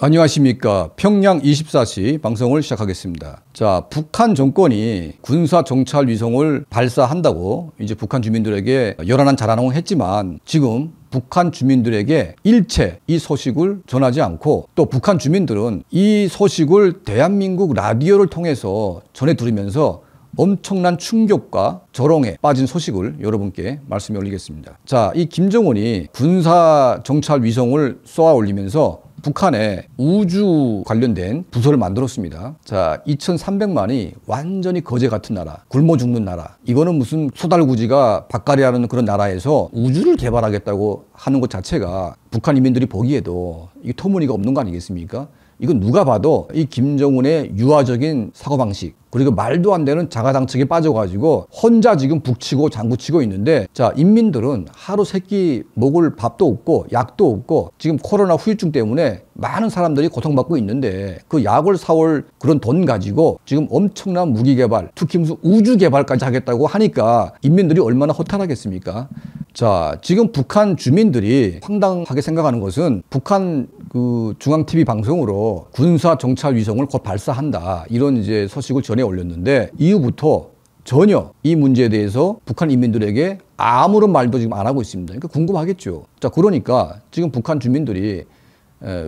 안녕하십니까. 평양 24시 방송을 시작하겠습니다. 자, 북한 정권이 군사 정찰 위성을 발사한다고 이제 북한 주민들에게 열한한 자라는 했지만 지금 북한 주민들에게 일체 이 소식을 전하지 않고 또 북한 주민들은 이 소식을 대한민국 라디오를 통해서 전해 들으면서 엄청난 충격과 저롱에 빠진 소식을 여러분께 말씀해 올리겠습니다. 자, 이 김정은이 군사 정찰 위성을 쏘아 올리면서 북한에 우주 관련된 부서를 만들었습니다. 자, 2300만이 완전히 거제 같은 나라, 굶어 죽는 나라. 이거는 무슨 소달구지가 박갈이하는 그런 나라에서 우주를 개발하겠다고 하는 것 자체가 북한 이민들이 보기에도 이게 터무니가 없는 거 아니겠습니까? 이건 누가 봐도 이 김정은의 유화적인 사고방식 그리고 말도 안 되는 자가당착에 빠져가지고 혼자 지금 북치고 장구치고 있는데 자 인민들은 하루 세 끼 먹을 밥도 없고 약도 없고 지금 코로나 후유증 때문에 많은 사람들이 고통받고 있는데 그 약을 사올 그런 돈 가지고 지금 엄청난 무기 개발 특히 무슨 우주 개발까지 하겠다고 하니까 인민들이 얼마나 허탈하겠습니까 자, 지금 북한 주민들이 황당하게 생각하는 것은 북한 그 중앙 TV 방송으로 군사 정찰 위성을 곧 발사한다. 이런 이제 소식을 전해 올렸는데 이후부터 전혀 이 문제에 대해서 북한 인민들에게 아무런 말도 지금 안 하고 있습니다. 그러니까 궁금하겠죠. 자, 그러니까 지금 북한 주민들이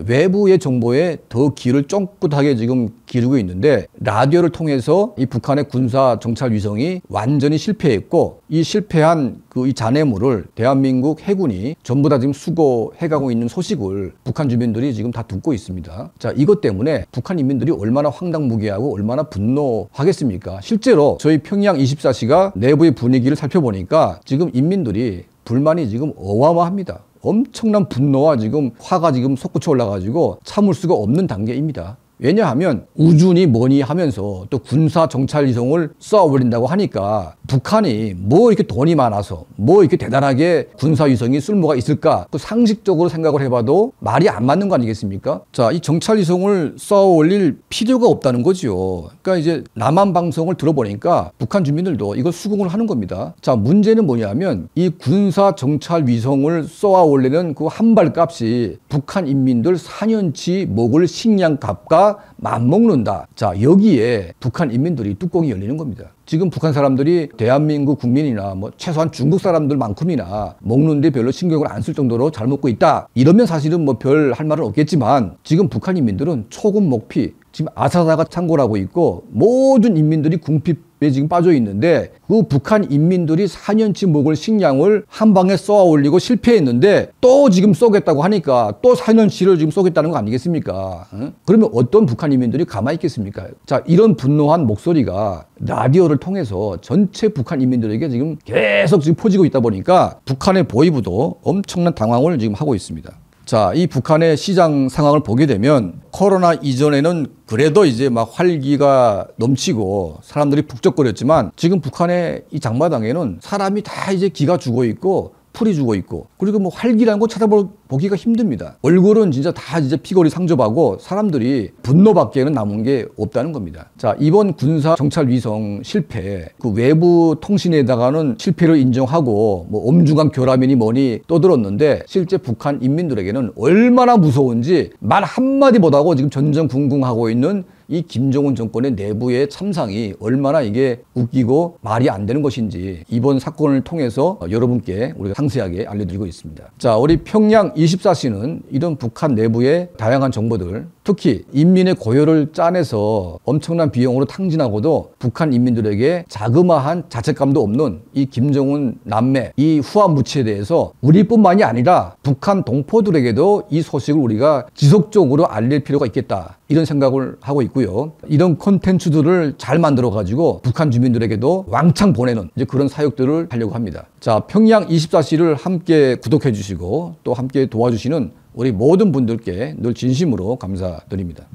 외부의 정보에 더 귀를 쫑긋하게 지금 기르고 있는데 라디오를 통해서 이 북한의 군사 정찰 위성이 완전히 실패했고 이 실패한 그이 잔해물을 대한민국 해군이 전부 다 지금 수거해가고 있는 소식을 북한 주민들이 지금 다 듣고 있습니다. 자 이것 때문에 북한 인민들이 얼마나 황당무계하고 얼마나 분노하겠습니까? 실제로 저희 평양 24시가 내부의 분위기를 살펴보니까 지금 인민들이 불만이 지금 어마어마합니다. 엄청난 분노와 지금 화가 지금 솟구쳐 올라가지고 참을 수가 없는 단계입니다. 왜냐하면 우준이 뭐니 하면서 또 군사 정찰 위성을 쏘아버린다고 하니까 북한이 뭐 이렇게 돈이 많아서 뭐 이렇게 대단하게 군사 위성이 쓸모가 있을까 그 상식적으로 생각을 해봐도 말이 안 맞는 거 아니겠습니까? 자, 이 정찰 위성을 쏘올릴 필요가 없다는 거지요 그러니까 이제 남한 방송을 들어보니까 북한 주민들도 이걸 수긍을 하는 겁니다. 자, 문제는 뭐냐면 이 군사 정찰 위성을 쏘아올리는 그 한발 값이 북한 인민들 4년치 먹을 식량 값과 다 맞먹는다. 자, 여기에 북한 인민들이 뚜껑이 열리는 겁니다. 지금 북한 사람들이 대한민국 국민이나 뭐 최소한 중국 사람들만큼이나 먹는데 별로 신경을 안 쓸 정도로 잘 먹고 있다. 이러면 사실은 뭐 별 할 말은 없겠지만 지금 북한 인민들은 초급 먹피 지금 아사다가 창궐하고 있고 모든 인민들이 궁핍 에 지금 빠져 있는데 그 북한 인민들이 4년치 목을 식량을 한 방에 쏘아 올리고 실패했는데 또 지금 쏘겠다고 하니까 또 4년치를 지금 쏘겠다는 거 아니겠습니까? 응? 그러면 어떤 북한 인민들이 가만히 있겠습니까? 자, 이런 분노한 목소리가 라디오를 통해서 전체 북한 인민들에게 지금 계속 지금 퍼지고 있다 보니까 북한의 보위부도 엄청난 당황을 지금 하고 있습니다. 자, 이 북한의 시장 상황을 보게 되면 코로나 이전에는 그래도 이제 막 활기가 넘치고 사람들이 북적거렸지만 지금 북한의 이 장마당에는 사람이 다 이제 기가 죽어 있고 풀이 죽어 있고 그리고 뭐 활기라는 거 찾아보기가 힘듭니다. 얼굴은 진짜 다 이제 피골이 상접하고 사람들이 분노밖에는 남은 게 없다는 겁니다. 자 이번 군사 정찰 위성 실패 그 외부 통신에다가는 실패를 인정하고 뭐 엄중한 결함이니 뭐니 떠들었는데 실제 북한 인민들에게는 얼마나 무서운지 말 한마디 못하고 지금 전전궁궁하고 있는 이 김정은 정권의 내부의 참상이 얼마나 이게 웃기고 말이 안 되는 것인지 이번 사건을 통해서 여러분께 우리가 상세하게 알려드리고 있습니다. 자, 우리 평양 24시는 이런 북한 내부의 다양한 정보들 특히 인민의 고열을 짜내서 엄청난 비용으로 탕진하고도 북한 인민들에게 자그마한 자책감도 없는 이 김정은 남매 이 후한무치에 대해서 우리뿐만이 아니라 북한 동포들에게도 이 소식을 우리가 지속적으로 알릴 필요가 있겠다 이런 생각을 하고 있고요 이런 콘텐츠들을 잘 만들어 가지고 북한 주민들에게도 왕창 보내는 이제 그런 사역들을 하려고 합니다 자 평양 24시를 함께 구독해 주시고 또 함께 도와주시는 우리 모든 분들께 늘 진심으로 감사드립니다.